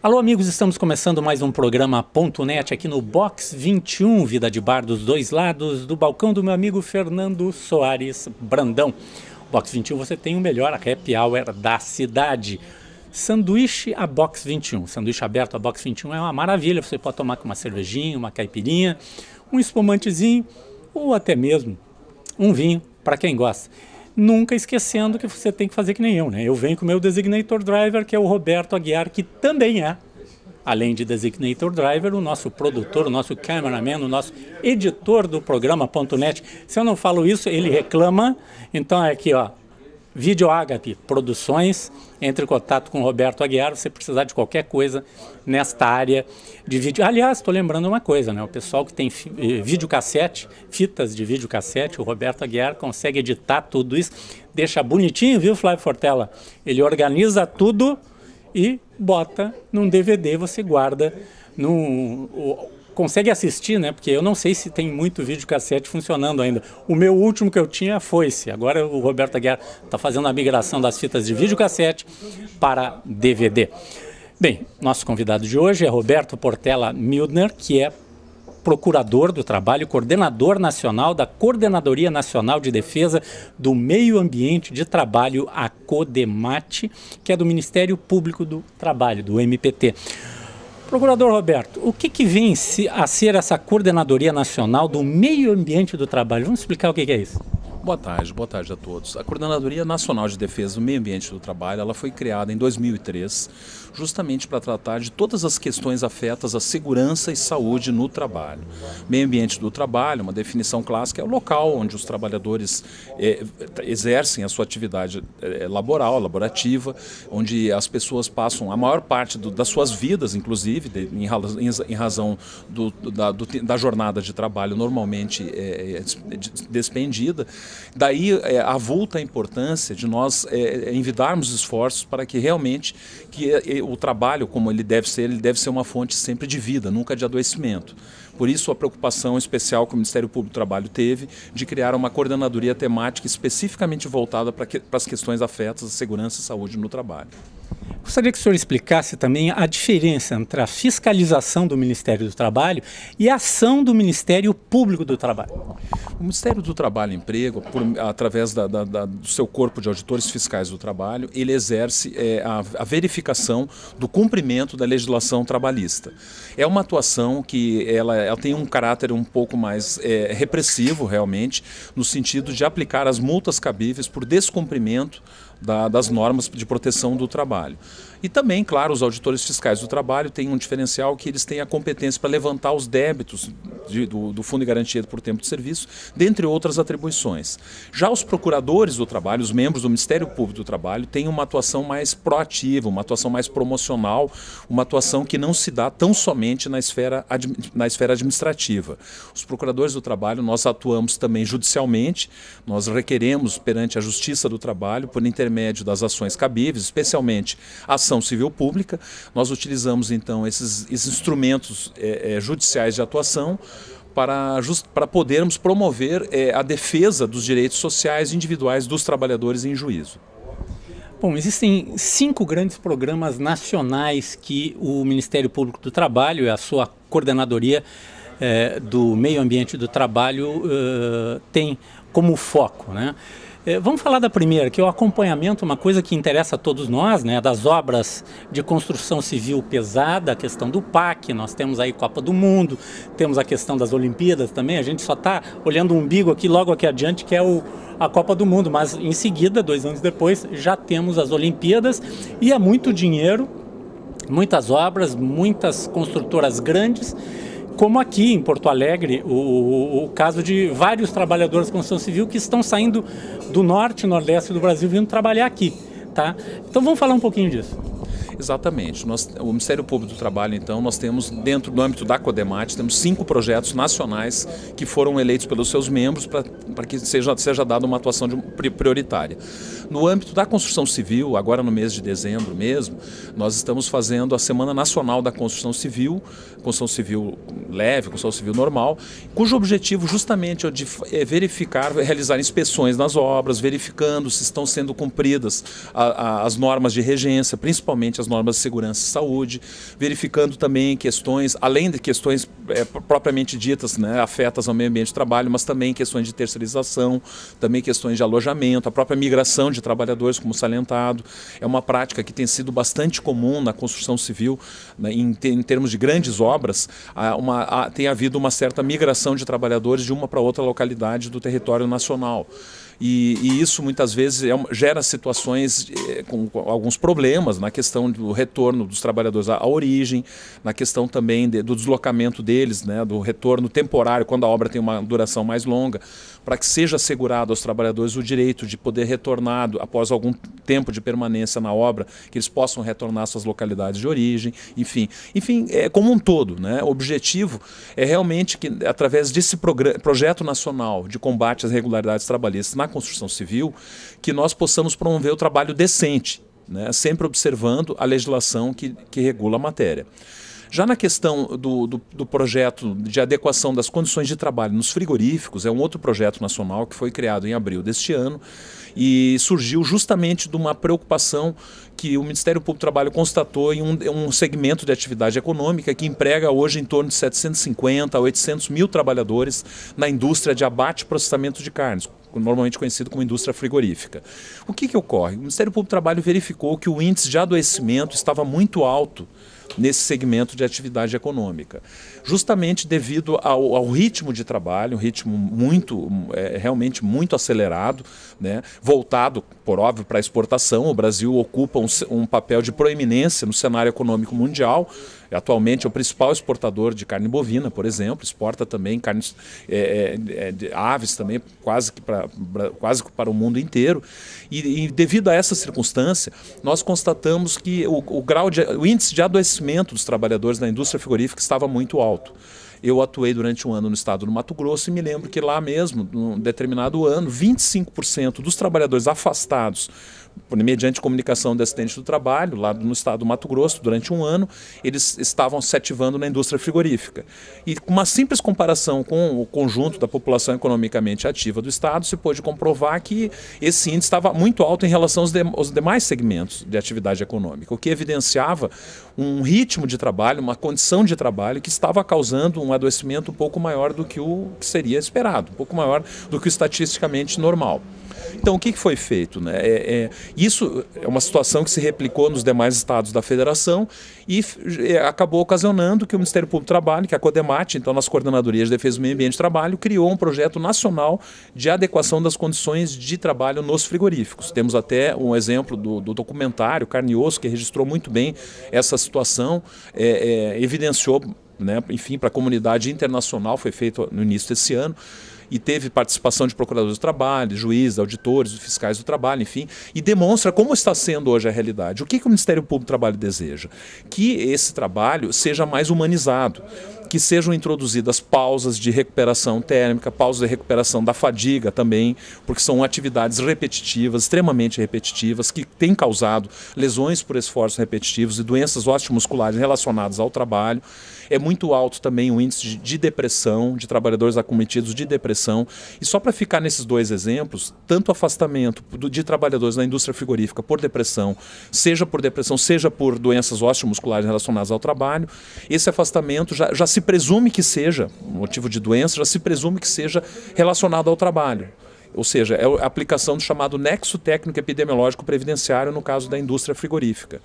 Alô, amigos, estamos começando mais um programa Ponto .net aqui no Box 21, Vida de Bar dos dois lados, do balcão do meu amigo Fernando Soares Brandão. Box 21 você tem o melhor happy hour da cidade. Sanduíche a Box 21. Sanduíche aberto a Box 21 é uma maravilha, você pode tomar com uma cervejinha, uma caipirinha, um espumantezinho ou até mesmo um vinho, para quem gosta nunca esquecendo que você tem que fazer que nem eu, né? Eu venho com o meu designator driver, que é o Roberto Aguiar, que também é, além de designator driver, o nosso produtor, o nosso cameraman, o nosso editor do programa.net. Se eu não falo isso, ele reclama. Então é aqui, ó, Vídeo Ágape Produções, entre em contato com o Roberto Aguiar, se precisar de qualquer coisa nesta área de vídeo. Aliás, estou lembrando uma coisa, né? O pessoal que tem eh, videocassete, fitas de videocassete, o Roberto Aguiar consegue editar tudo isso, deixa bonitinho, viu, Flávio Fortella? Ele organiza tudo e bota num DVD, você guarda num consegue assistir, né? Porque eu não sei se tem muito vídeo cassete funcionando ainda. O meu último que eu tinha foi se. Agora o Roberto Aguiar está fazendo a migração das fitas de vídeo cassete para DVD. Bem, nosso convidado de hoje é Roberto Portela Mildner, que é procurador do trabalho, coordenador nacional da Coordenadoria Nacional de Defesa do Meio Ambiente de Trabalho, a CODEMAT, que é do Ministério Público do Trabalho, do MPT. Procurador Roberto, o que, que vem a ser essa Coordenadoria Nacional do Meio Ambiente do Trabalho? Vamos explicar o que, que é isso. Boa tarde, boa tarde a todos. A Coordenadoria Nacional de Defesa do Meio Ambiente do Trabalho, ela foi criada em 2003, justamente para tratar de todas as questões afetas à segurança e saúde no trabalho. Meio ambiente do trabalho, uma definição clássica, é o local onde os trabalhadores é, exercem a sua atividade é, laboral, laborativa, onde as pessoas passam a maior parte do, das suas vidas, inclusive, de, em, em, razão do, da, do, da, jornada de trabalho normalmente é, despendida. Daí é, avulta a importância de nós é, é, envidarmos esforços para que realmente que é, é, o trabalho, como ele deve ser, ele deve ser uma fonte sempre de vida, nunca de adoecimento. Por isso, a preocupação especial que o Ministério Público do Trabalho teve de criar uma coordenadoria temática especificamente voltada para, que, para as questões afetas à segurança e saúde no trabalho. Gostaria que o senhor explicasse também a diferença entre a fiscalização do Ministério do Trabalho e a ação do Ministério Público do Trabalho. O Ministério do Trabalho e Emprego, por, através da, da, da, do seu corpo de auditores fiscais do trabalho, ele exerce é, a, a, verificação do cumprimento da legislação trabalhista. É uma atuação que ela, ela tem um caráter um pouco mais é, repressivo, realmente, no sentido de aplicar as multas cabíveis por descumprimento da, das normas de proteção do trabalho. E também, claro, os auditores fiscais do trabalho têm um diferencial que eles têm a competência para levantar os débitos de, do, do, Fundo de Garantia por Tempo de Serviço, dentre outras atribuições. Já os procuradores do trabalho, os membros do Ministério Público do Trabalho, têm uma atuação mais proativa, uma atuação mais promocional, uma atuação que não se dá tão somente na esfera, na esfera administrativa. Os procuradores do trabalho, nós atuamos também judicialmente, nós requeremos perante a Justiça do Trabalho, por intermédio das ações cabíveis, especialmente as ação civil pública. Nós utilizamos então esses, esses instrumentos é, é, judiciais de atuação para, just, para podermos promover é, a defesa dos direitos sociais e individuais dos trabalhadores em juízo. Bom, existem cinco grandes programas nacionais que o Ministério Público do Trabalho e a sua coordenadoria do meio ambiente do trabalho tem como foco. Né? É, vamos falar da primeira, que é o acompanhamento, é uma coisa que interessa a todos nós, né, das obras de construção civil pesada, a questão do PAC, nós temos aí Copa do Mundo, temos a questão das Olimpíadas também, a gente só está olhando o umbigo aqui, logo aqui adiante, que é o, a Copa do Mundo, mas em seguida, dois anos depois, já temos as Olimpíadas e é muito dinheiro, muitas obras, muitas construtoras grandes como aqui em Porto Alegre, o, o, o, caso de vários trabalhadores da construção civil que estão saindo do norte e nordeste do Brasil vindo trabalhar aqui. Tá? Então vamos falar um pouquinho disso. Exatamente. Nós, o Ministério Público do Trabalho, então, nós temos, dentro do âmbito da CODEMAT, temos cinco projetos nacionais que foram eleitos pelos seus membros para que seja, seja dada uma atuação de, prioritária. No âmbito da construção civil, agora no mês de dezembro mesmo, nós estamos fazendo a Semana Nacional da Construção Civil, construção civil leve, construção civil normal, cujo objetivo justamente é de é verificar, realizar inspeções nas obras, verificando se estão sendo cumpridas a, a, as normas de regência, principalmente as normas de segurança e saúde, verificando também questões, além de questões é, propriamente ditas, né, afetas ao meio ambiente de trabalho, mas também questões de terceirização, também questões de alojamento, a própria migração de trabalhadores, como salientado. É uma prática que tem sido bastante comum na construção civil, né, em, em, termos de grandes obras, uma, tem havido uma certa migração de trabalhadores de uma para outra localidade do território nacional. E, e isso muitas vezes é, gera situações eh, com, com, alguns problemas na questão do retorno dos trabalhadores à, à origem, na questão também de, do deslocamento deles, né, do retorno temporário, quando a obra tem uma duração mais longa para que seja assegurado aos trabalhadores o direito de poder retornado após algum tempo de permanência na obra, que eles possam retornar às suas localidades de origem, enfim. Enfim, é como um todo, né? O objetivo é realmente que através desse projeto nacional de combate às irregularidades trabalhistas na construção civil, que nós possamos promover o trabalho decente, né? sempre observando a legislação que, que regula a matéria. Já na questão do, do, do, projeto de adequação das condições de trabalho nos frigoríficos, é um outro projeto nacional que foi criado em abril deste ano e surgiu justamente de uma preocupação que o Ministério Público do Trabalho constatou em um, um segmento de atividade econômica que emprega hoje em torno de 750 a 800 mil trabalhadores na indústria de abate e processamento de carnes, normalmente conhecido como indústria frigorífica. O que, que ocorre? O Ministério Público do Trabalho verificou que o índice de adoecimento estava muito alto nesse segmento de atividade econômica. Justamente devido ao, ao ritmo de trabalho, um ritmo muito, é, realmente muito acelerado, né? voltado, por óbvio, para a exportação. O Brasil ocupa um, um papel de proeminência no cenário econômico mundial. Atualmente é o principal exportador de carne bovina, por exemplo, exporta também carne é, é, é, de aves também quase que, pra, pra, quase que para o mundo inteiro. E, e, devido a essa circunstância, nós constatamos que o, o, grau de, o índice de adoecimento dos trabalhadores na indústria frigorífica estava muito alto. Eu atuei durante um ano no estado do Mato Grosso e me lembro que lá mesmo, num determinado ano, 25% dos trabalhadores afastados mediante comunicação do acidente do trabalho, lá no estado do Mato Grosso, durante um ano, eles estavam se ativando na indústria frigorífica. E com uma simples comparação com o conjunto da população economicamente ativa do estado, se pôde comprovar que esse índice estava muito alto em relação aos, de, aos demais segmentos de atividade econômica, o que evidenciava um ritmo de trabalho, uma condição de trabalho que estava causando um adoecimento um pouco maior do que o que seria esperado, um pouco maior do que o estatisticamente normal. Então, o que foi feito? Né? É, é, isso é uma situação que se replicou nos demais estados da federação e é, acabou ocasionando que o Ministério Público do Trabalho, que é a CODEMAT, então nas coordenadorias de defesa do meio ambiente e trabalho, criou um projeto nacional de adequação das condições de trabalho nos frigoríficos. Temos até um exemplo do, do documentário Carne e Osso, que registrou muito bem essa situação, é, é evidenciou né, enfim, para a comunidade internacional, foi feito no início desse ano, e teve participação de procuradores do trabalho, juízes, auditores, fiscais do trabalho, enfim, e demonstra como está sendo hoje a realidade. O que, que o Ministério Público do Trabalho deseja? Que esse trabalho seja mais humanizado que sejam introduzidas pausas de recuperação térmica, pausas de recuperação da fadiga também, porque são atividades repetitivas, extremamente repetitivas, que têm causado lesões por esforços repetitivos e doenças osteomusculares relacionadas ao trabalho. É muito alto também o índice de depressão, de trabalhadores acometidos de depressão. E só para ficar nesses dois exemplos, tanto afastamento de trabalhadores na indústria frigorífica por depressão, seja por depressão, seja por doenças osteomusculares relacionadas ao trabalho, esse afastamento já, já se se presume que seja, motivo de doença, já se presume que seja relacionado ao trabalho. Ou seja, é a aplicação do chamado nexo técnico epidemiológico previdenciário no caso da indústria frigorífica.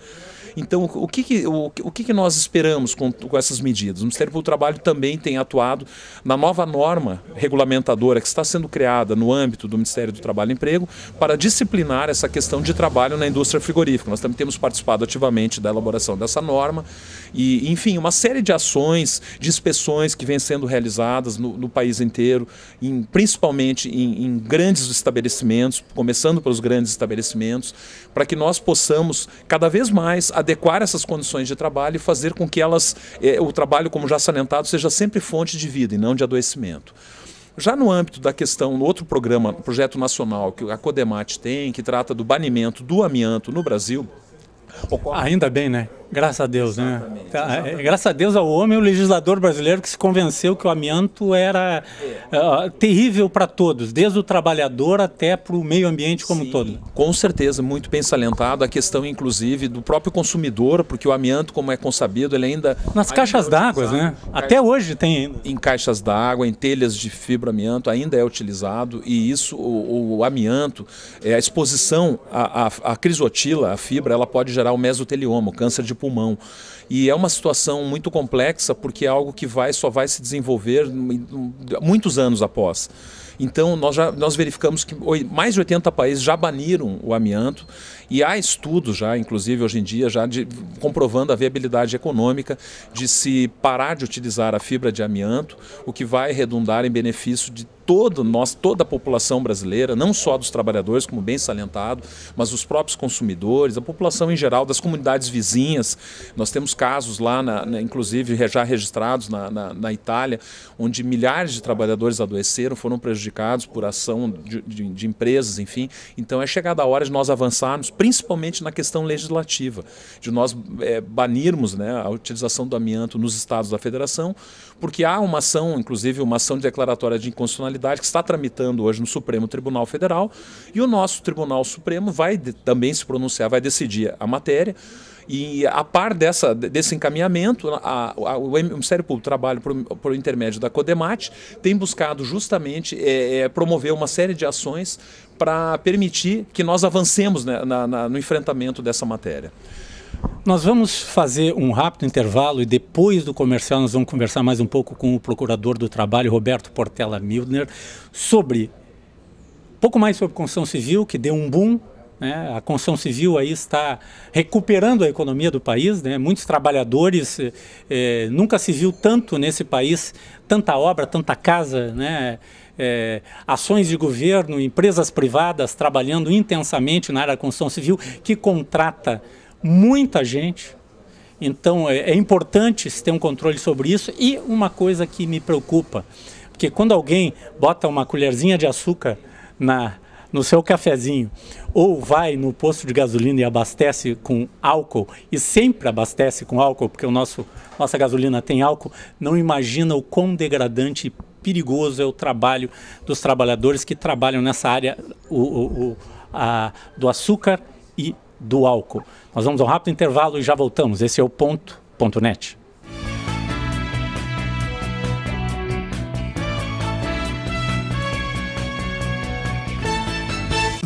Então, o que, que o, o que, que, nós esperamos com, com essas medidas? O Ministério do Trabalho também tem atuado na nova norma regulamentadora que está sendo criada no âmbito do Ministério do Trabalho e Emprego para disciplinar essa questão de trabalho na indústria frigorífica. Nós também temos participado ativamente da elaboração dessa norma e enfim, uma série de ações, de inspeções que vem sendo realizadas no, no país inteiro, em, principalmente em, em grandes estabelecimentos, começando pelos grandes estabelecimentos, para que nós possamos cada vez mais adequar essas condições de trabalho e fazer com que elas, é, o trabalho, como já salientado, seja sempre fonte de vida e não de adoecimento. Já no âmbito da questão, no outro programa, projeto nacional que a Codemate tem, que trata do banimento do amianto no Brasil. Ocorre... Ainda bem, né? Graças a Deus, né? exatamente, né? Exatamente. Graças a Deus ao homem, o legislador brasileiro que se convenceu que o amianto era é. uh, terrível para todos, desde o trabalhador até para o meio ambiente como Sim, um todo. Com certeza, muito bem salientado a questão, inclusive, do próprio consumidor, porque o amianto, como é consabido, ele ainda. Nas caixas é d'água, né? Até hoje tem ainda. Em caixas d'água, em telhas de fibra amianto, ainda é utilizado, e isso, o, o amianto, é, a exposição à, à, à crisotila, a fibra, ela pode gerar o mesotelioma, o câncer de pulmão. E é uma situação muito complexa porque é algo que vai só vai se desenvolver muitos anos após. Então, nós, já, nós verificamos que mais de 80 países já baniram o amianto e há estudos já, inclusive hoje em dia, já de, comprovando a viabilidade econômica de se parar de utilizar a fibra de amianto, o que vai redundar em benefício de todo nós, toda a população brasileira, não só dos trabalhadores, como bem salientado, mas os próprios consumidores, a população em geral, das comunidades vizinhas. Nós temos casos lá, na, na, inclusive já registrados na, na, Itália, onde milhares de trabalhadores adoeceram, foram prejudicados por ação de, de, de empresas, enfim. Então é chegada a hora de nós avançarmos, principalmente na questão legislativa, de nós é, banirmos né, a utilização do amianto nos estados da federação, porque há uma ação, inclusive uma ação declaratória de inconstitucionalidade constitucionalidade que está tramitando hoje no Supremo Tribunal Federal. E o nosso Tribunal Supremo vai de, também se pronunciar, vai decidir a matéria. E a par dessa, desse encaminhamento, a, a, o Ministério Público do Trabalho, por, por intermédio da Codemate, tem buscado justamente é, é, promover uma série de ações para permitir que nós avancemos né, na, na, no enfrentamento dessa matéria. Nós vamos fazer um rápido intervalo e depois do comercial nós vamos conversar mais um pouco com o procurador do trabalho, Roberto Portela Mildner, sobre um pouco mais sobre construção civil, que deu um boom. Né? A construção civil aí está recuperando a economia do país. Né? Muitos trabalhadores, eh, eh, nunca se viu tanto nesse país, tanta obra, tanta casa, né? É, ações de governo, empresas privadas trabalhando intensamente na área da construção civil, que contrata muita gente. Então é, é importante se ter um controle sobre isso. E uma coisa que me preocupa, porque quando alguém bota uma colherzinha de açúcar na, no seu cafezinho ou vai no posto de gasolina e abastece com álcool e sempre abastece com álcool porque o nosso nossa gasolina tem álcool, não imagina o quão degradante e perigoso é o trabalho dos trabalhadores que trabalham nessa área o, o, o a, do açúcar e do álcool. Nós vamos a um rápido intervalo e já voltamos. Esse é o ponto, ponto net.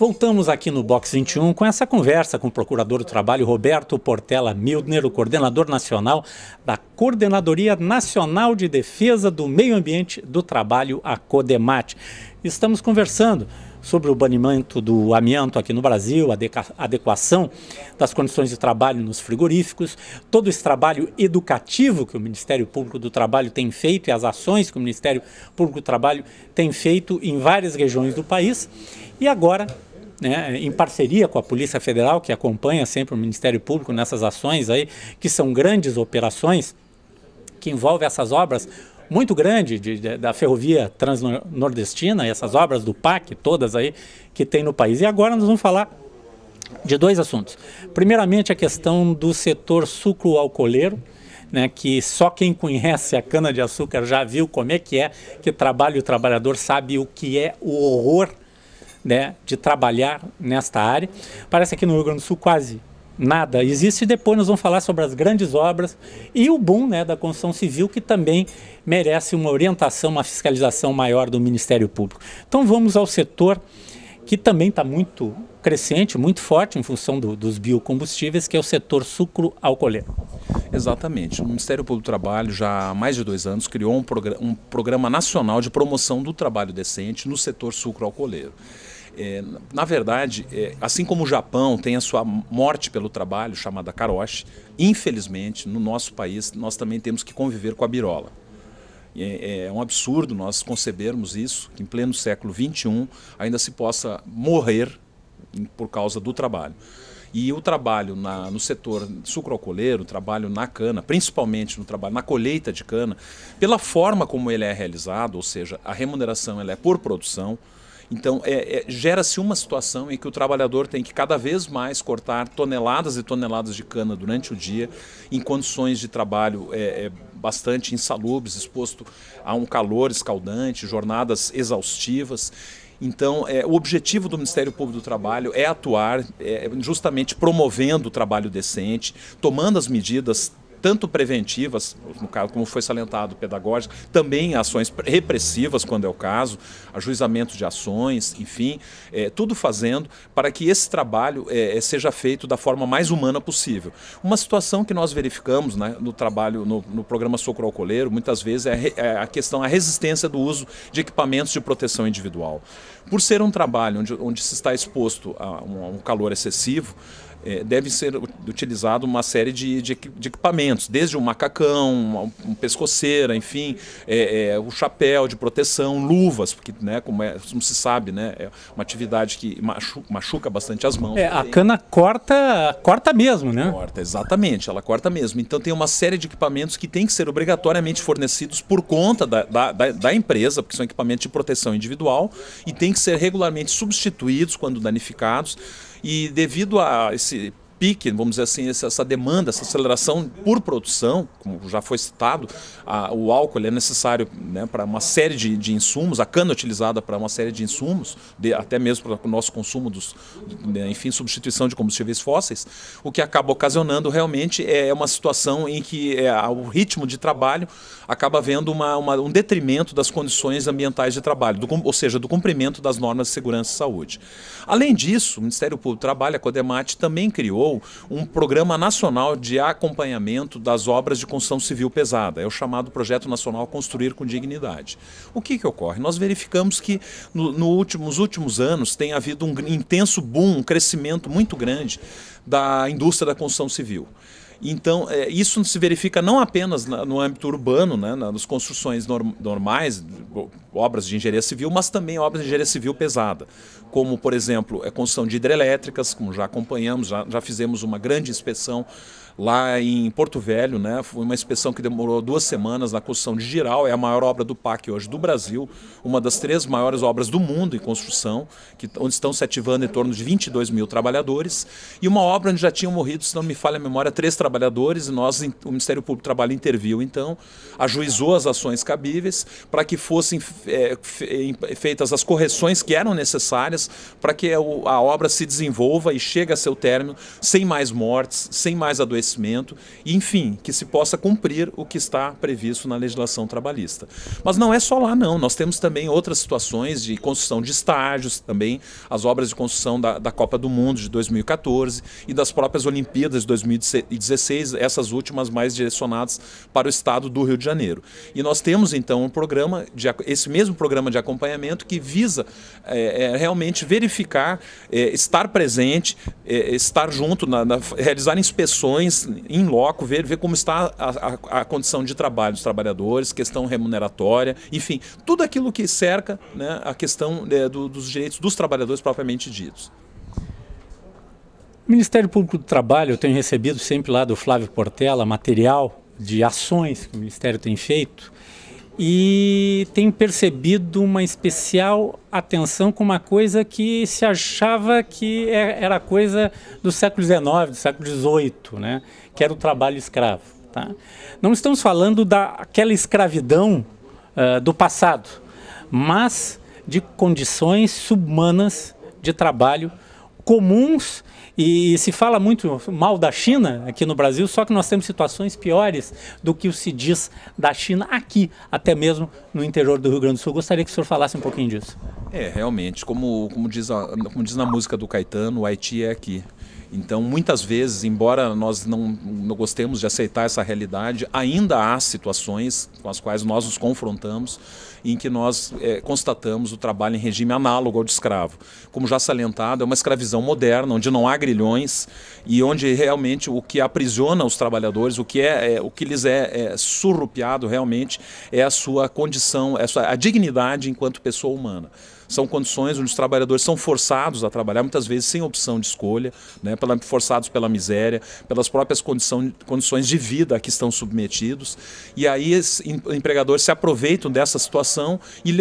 Voltamos aqui no Box 21 com essa conversa com o procurador do trabalho Roberto Portela Mildner, o coordenador nacional da Coordenadoria Nacional de Defesa do Meio Ambiente do Trabalho, a CODEMAT. Estamos conversando sobre o banimento do amianto aqui no Brasil, a adequação das condições de trabalho nos frigoríficos, todo esse trabalho educativo que o Ministério Público do Trabalho tem feito e as ações que o Ministério Público do Trabalho tem feito em várias regiões do país. E agora né, em parceria com a Polícia Federal, que acompanha sempre o Ministério Público nessas ações aí, que são grandes operações que envolvem essas obras muito grande de, de, da ferrovia transnordestina e essas obras do PAC, todas aí que tem no país. E agora nós vamos falar de dois assuntos. Primeiramente, a questão do setor sucro-alcooleiro, né, que só quem conhece a cana-de-açúcar já viu como é que é, que trabalha o trabalhador sabe o que é o horror né, de trabalhar nesta área. Parece que no Rio Grande do Sul quase nada existe. Depois nós vamos falar sobre as grandes obras e o boom né, da construção civil, que também merece uma orientação, uma fiscalização maior do Ministério Público. Então vamos ao setor que também está muito crescente, muito forte em função do, dos biocombustíveis, que é o setor sucro-alcooleiro. Exatamente. O Ministério Público do Trabalho, já há mais de dois anos, criou um, progr um programa nacional de promoção do trabalho decente no setor sucro-alcooleiro. É, na verdade, é, assim como o Japão tem a sua morte pelo trabalho, chamada karoshi, infelizmente, no nosso país, nós também temos que conviver com a birola. É, é um absurdo nós concebermos isso, que em pleno século XXI ainda se possa morrer por causa do trabalho. E o trabalho na, no setor sucroalcooleiro, o trabalho na cana, principalmente no trabalho na colheita de cana, pela forma como ele é realizado, ou seja, a remuneração ela é por produção, então, é, é, gera-se uma situação em que o trabalhador tem que cada vez mais cortar toneladas e toneladas de cana durante o dia, em condições de trabalho é, é, bastante insalubres, exposto a um calor escaldante, jornadas exaustivas. Então, é, o objetivo do Ministério Público do Trabalho é atuar é, justamente promovendo o trabalho decente, tomando as medidas tanto preventivas, no caso, como foi salientado, pedagógicas, também ações repressivas, quando é o caso, ajuizamento de ações, enfim, é, tudo fazendo para que esse trabalho é, é seja feito da forma mais humana possível. Uma situação que nós verificamos né, no trabalho, no, no programa Socorro ao Coleiro, muitas vezes é, é a questão, a resistência do uso de equipamentos de proteção individual. Por ser um trabalho onde, onde se está exposto a um calor excessivo, é, deve ser utilizado uma série de, de, de equipamentos, desde um macacão, uma, um pescoceira, enfim, é, é, o chapéu de proteção, luvas, porque né, como, é, como se sabe, né, é uma atividade que machu, machuca bastante as mãos. É, a cana corta, corta mesmo, né? Corta, exatamente, ela corta mesmo. Então tem uma série de equipamentos que tem que ser obrigatoriamente fornecidos por conta da, da, da, da empresa, porque são equipamentos de proteção individual e tem que ser regularmente substituídos quando danificados e devido a esse pique, vamos dizer assim, essa demanda, essa aceleração por produção, como já foi citado, a, o álcool é necessário né, para uma série de, de, insumos, a cana é utilizada para uma série de insumos, de, até mesmo para o nosso consumo dos, né, enfim, substituição de combustíveis fósseis, o que acaba ocasionando realmente é, é uma situação em que é, o ritmo de trabalho acaba havendo uma, uma, um detrimento das condições ambientais de trabalho, do, ou seja, do cumprimento das normas de segurança e saúde. Além disso, o Ministério Público do Trabalho, a CODEMAT, também criou criou um programa nacional de acompanhamento das obras de construção civil pesada. É o chamado Projeto Nacional Construir com Dignidade. O que, que ocorre? Nós verificamos que no, no último, nos últimos anos tem havido um intenso boom, um crescimento muito grande da indústria da construção civil. Então, é, isso se verifica não apenas na, no âmbito urbano, né, na, nas construções norm, normais, obras de engenharia civil, mas também obras de engenharia civil pesada, como, por exemplo, a é construção de hidrelétricas, como já acompanhamos, já, já fizemos uma grande inspeção lá em Porto Velho, né? Foi uma inspeção que demorou duas semanas na construção de Giral, é a maior obra do PAC hoje do Brasil, uma das três maiores obras do mundo em construção, que, onde estão se ativando em torno de 22 mil trabalhadores, e uma obra onde já tinham morrido, se não me falha a memória, três trabalhadores, e nós, o Ministério Público do Trabalho interviu então, ajuizou as ações cabíveis para que fossem é, feitas as correções que eram necessárias para que a obra se desenvolva e chegue a seu término sem mais mortes, sem mais adoecimentos e, enfim, que se possa cumprir o que está previsto na legislação trabalhista. Mas não é só lá, não. Nós temos também outras situações de construção de estágios, também as obras de construção da, da Copa do Mundo de 2014 e das próprias Olimpíadas de 2016, essas últimas mais direcionadas para o estado do Rio de Janeiro. E nós temos, então, um programa, de, esse mesmo programa de acompanhamento que visa é, realmente verificar, é, estar presente, estar junto, na, na, realizar inspeções em loco ver, ver como está a, a, a, condição de trabalho dos trabalhadores, questão remuneratória, enfim, tudo aquilo que cerca né, a questão é, do, dos direitos dos trabalhadores propriamente ditos. O Ministério Público do Trabalho, eu tenho recebido sempre lá do Flávio Portela material de ações que o Ministério tem feito e tem percebido uma especial atenção com uma coisa que se achava que é, era coisa do século XIX, do século XVIII, né? que era o trabalho escravo. Tá? Não estamos falando daquela escravidão uh, do passado, mas de condições subhumanas de trabalho comuns e, se fala muito mal da China aqui no Brasil, só que nós temos situações piores do que se diz da China aqui, até mesmo no interior do Rio Grande do Sul. Gostaria que o senhor falasse um pouquinho disso. É, realmente, como, como, diz, a, como diz na música do Caetano, o Haiti é aqui. Então, muitas vezes, embora nós não, não gostemos de aceitar essa realidade, ainda há situações com as quais nós nos confrontamos em que nós é, constatamos o trabalho em regime análogo ao de escravo. Como já salientado, é uma escravização moderna, onde não há grilhões e onde realmente o que aprisiona os trabalhadores, o que, é, é o que lhes é, é, surrupiado realmente, é a sua condição, é a, sua, a dignidade enquanto pessoa humana são condições onde os trabalhadores são forçados a trabalhar, muitas vezes sem opção de escolha, né, pela, forçados pela miséria, pelas próprias condição, condições de vida a que estão submetidos. E aí empregadores se aproveitam dessa situação e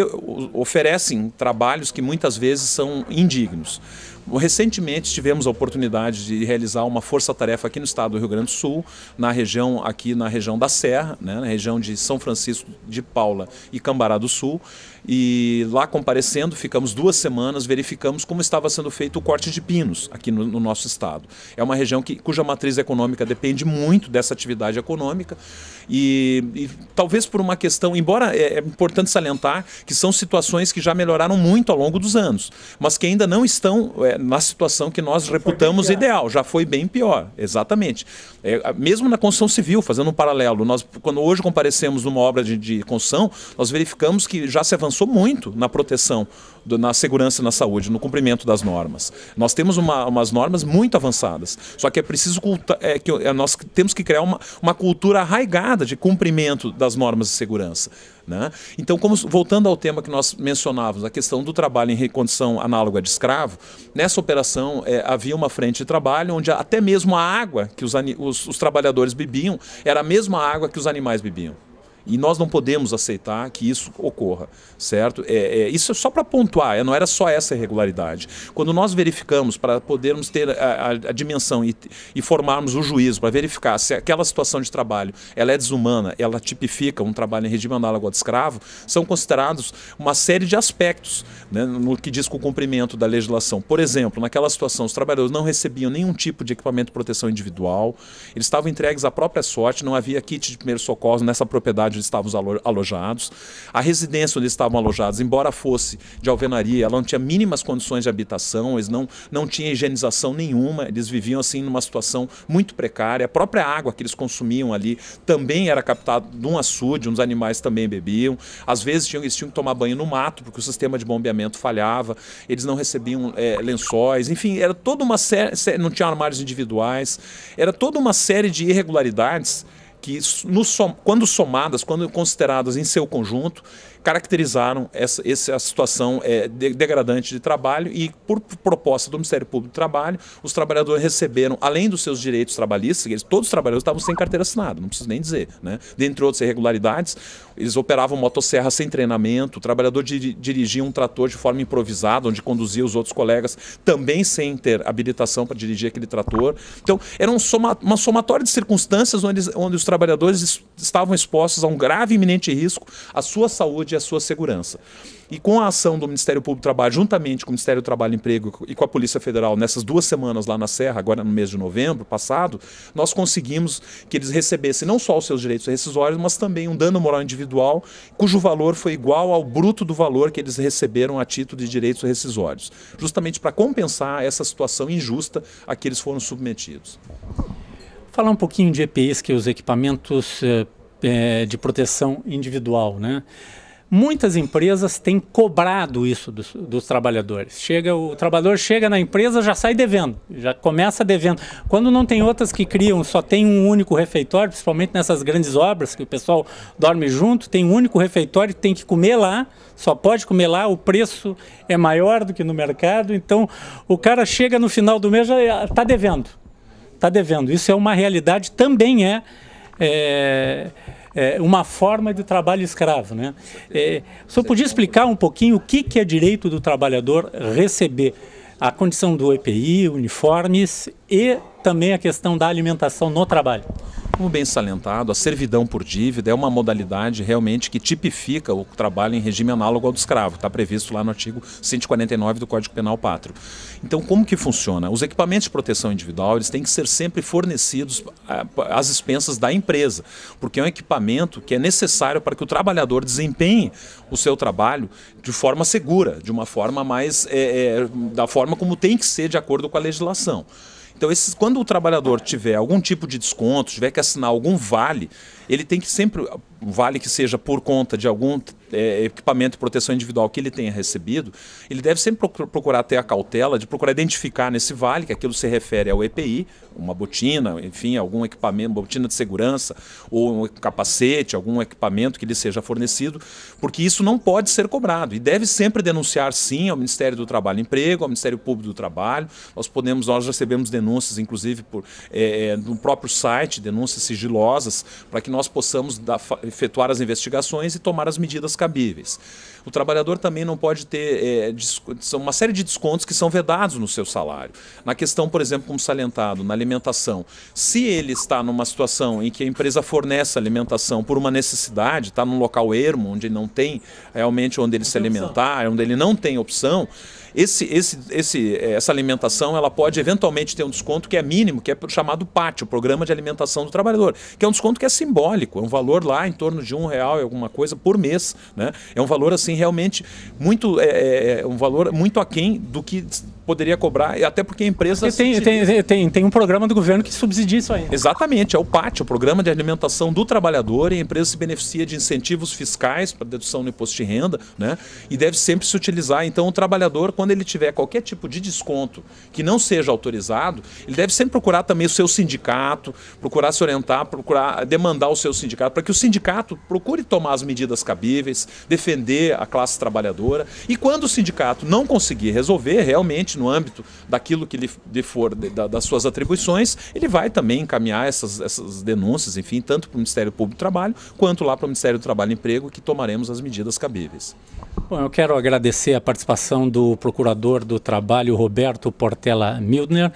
oferecem trabalhos que muitas vezes são indignos. Recentemente tivemos a oportunidade de realizar uma força-tarefa aqui no estado do Rio Grande do Sul, na região aqui na região da Serra, né, na região de São Francisco de Paula e Cambará do Sul, e lá comparecendo, ficamos duas semanas, verificamos como estava sendo feito o corte de pinos aqui no, no nosso estado. É uma região que, cuja matriz econômica depende muito dessa atividade econômica e, e talvez por uma questão, embora é, é, importante salientar que são situações que já melhoraram muito ao longo dos anos, mas que ainda não estão é, na situação que nós reputamos ideal. Já foi bem pior, exatamente. É, mesmo na construção civil, fazendo um paralelo, nós quando hoje comparecemos numa obra de, de construção, nós verificamos que já se avançou avançou muito na proteção, do, na segurança e na saúde, no cumprimento das normas. Nós temos uma, umas normas muito avançadas, só que é preciso é, que é, nós temos que criar uma, uma cultura arraigada de cumprimento das normas de segurança. Né? Então, como, voltando ao tema que nós mencionávamos, a questão do trabalho em condição análoga de escravo, nessa operação é, havia uma frente de trabalho onde até mesmo a água que os, os, os trabalhadores bebiam era a mesma água que os animais bebiam. E nós não podemos aceitar que isso ocorra, certo? É, é isso é só para pontuar, é, não era só essa irregularidade. Quando nós verificamos, para podermos ter a, a, a dimensão e, e, formarmos o juízo, para verificar se aquela situação de trabalho ela é desumana, ela tipifica um trabalho em regime análogo ao de escravo, são considerados uma série de aspectos né, no que diz com o cumprimento da legislação. Por exemplo, naquela situação, os trabalhadores não recebiam nenhum tipo de equipamento de proteção individual, eles estavam entregues à própria sorte, não havia kit de primeiro socorro nessa propriedade onde estávamos alo alojados. A residência onde estavam alojados, embora fosse de alvenaria, ela não tinha mínimas condições de habitação, eles não, não tinham higienização nenhuma, eles viviam assim numa situação muito precária. A própria água que eles consumiam ali também era captada de um açude, uns animais também bebiam. Às vezes tinham, eles tinham que tomar banho no mato, porque o sistema de bombeamento falhava, eles não recebiam é, lençóis, enfim, era toda uma série, não tinha armários individuais, era toda uma série de irregularidades que no som, quando somadas, quando consideradas em seu conjunto, caracterizaram essa, essa situação é, degradante de trabalho e, por proposta do Ministério Público do Trabalho, os trabalhadores receberam, além dos seus direitos trabalhistas, eles, todos os trabalhadores estavam sem carteira assinada, não preciso nem dizer. Né? Dentre outras irregularidades, eles operavam motosserra sem treinamento, o trabalhador dir, dirigia um trator de forma improvisada, onde conduzia os outros colegas também sem ter habilitação para dirigir aquele trator. Então, era um soma, uma somatória de circunstâncias onde, onde os trabalhadores estavam expostos a um grave e iminente risco à sua saúde a sua segurança. E com a ação do Ministério Público do Trabalho, juntamente com o Ministério do Trabalho e Emprego e com a Polícia Federal, nessas duas semanas lá na Serra, agora no mês de novembro passado, nós conseguimos que eles recebessem não só os seus direitos rescisórios, mas também um dano moral individual, cujo valor foi igual ao bruto do valor que eles receberam a título de direitos rescisórios, justamente para compensar essa situação injusta a que eles foram submetidos. Falar um pouquinho de EPIs, que é os equipamentos é, de proteção individual, né? Muitas empresas têm cobrado isso dos, dos, trabalhadores. Chega, o trabalhador chega na empresa, já sai devendo, já começa devendo. Quando não tem outras que criam, só tem um único refeitório, principalmente nessas grandes obras que o pessoal dorme junto, tem um único refeitório que tem que comer lá, só pode comer lá, o preço é maior do que no mercado, então o cara chega no final do mês já está devendo. Está devendo. Isso é uma realidade, também é, é é, uma forma de trabalho escravo. Né? É, o senhor podia explicar um pouquinho o que, que é direito do trabalhador receber a condição do EPI, uniformes e também a questão da alimentação no trabalho. Como bem salientado, a servidão por dívida é uma modalidade realmente que tipifica o trabalho em regime análogo ao do escravo, está previsto lá no artigo 149 do Código Penal Pátrio. Então, como que funciona? Os equipamentos de proteção individual eles têm que ser sempre fornecidos ah, às expensas da empresa, porque é um equipamento que é necessário para que o trabalhador desempenhe o seu trabalho de forma segura, de uma forma mais. É, é, da forma como tem que ser de acordo com a legislação. Então, esses, quando o trabalhador tiver algum tipo de desconto, tiver que assinar algum vale, ele tem que sempre, vale que seja por conta de algum é, equipamento de proteção individual que ele tenha recebido, ele deve sempre procurar ter a cautela de procurar identificar nesse vale que aquilo se refere ao EPI, uma botina, enfim, algum equipamento, botina de segurança ou um capacete, algum equipamento que lhe seja fornecido, porque isso não pode ser cobrado e deve sempre denunciar sim ao Ministério do Trabalho e Emprego, ao Ministério Público do Trabalho. Nós podemos, nós recebemos denúncias, inclusive por é, é no próprio site, denúncias sigilosas para que nós nós possamos efetuar as investigações e tomar as medidas cabíveis. O trabalhador também não pode ter é, uma série de descontos que são vedados no seu salário. Na questão, por exemplo, como salientado, na alimentação. Se ele está numa situação em que a empresa fornece alimentação por uma necessidade, está num local ermo, onde não tem é realmente onde ele não se alimentar, opção. É onde ele não tem opção, esse, esse, esse, eh, essa alimentação ela pode eventualmente ter um desconto que é mínimo, que é chamado PAT, o Programa de Alimentação do Trabalhador, que é um desconto que é simbólico, é um valor lá em torno de um real e alguma coisa por mês. Né? É um valor assim realmente muito, é, é um valor muito aquém do que poderia cobrar, até porque a empresa. Tem, tem, tem, tem, um programa do governo que subsidia isso aí. Exatamente, é o PAT, o Programa de Alimentação do Trabalhador, e a empresa se beneficia de incentivos fiscais para dedução no imposto de renda, né? E deve sempre se utilizar. Então, o trabalhador, quando ele tiver qualquer tipo de desconto que não seja autorizado, ele deve sempre procurar também o seu sindicato, procurar se orientar, procurar demandar o seu sindicato, para que o sindicato procure tomar as medidas cabíveis, defender a classe trabalhadora. E quando o sindicato não conseguir resolver, realmente no âmbito daquilo que lhe for de, da, das suas atribuições, ele vai também encaminhar essas, essas denúncias, enfim, tanto para o Ministério Público do Trabalho quanto lá para o Ministério do Trabalho e Emprego, que tomaremos as medidas cabíveis. Bom, eu quero agradecer a participação do Procurador do Trabalho, Roberto Portela Mildner,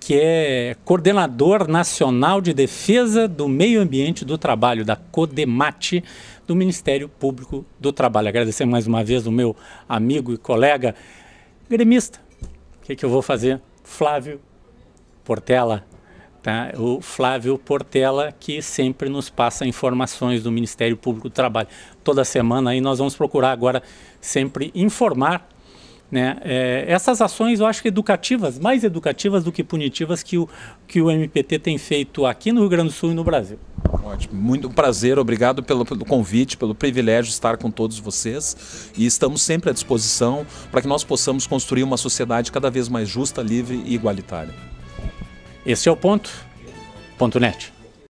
que é coordenador nacional de defesa do meio ambiente do trabalho, da CODEMAT, do Ministério Público do Trabalho. Agradecer mais uma vez o meu amigo e colega gremista, que, que eu vou fazer? Flávio Portela. Tá? O Flávio Portela, que sempre nos passa informações do Ministério Público do Trabalho. Toda semana aí nós vamos procurar agora sempre informar né? É, essas ações, eu acho que educativas, mais educativas do que punitivas, que o, que o MPT tem feito aqui no Rio Grande do Sul e no Brasil. Ótimo, muito prazer, obrigado pelo, pelo convite, pelo privilégio de estar com todos vocês e estamos sempre à disposição para que nós possamos construir uma sociedade cada vez mais justa, livre e igualitária. Esse é o ponto. Ponto net.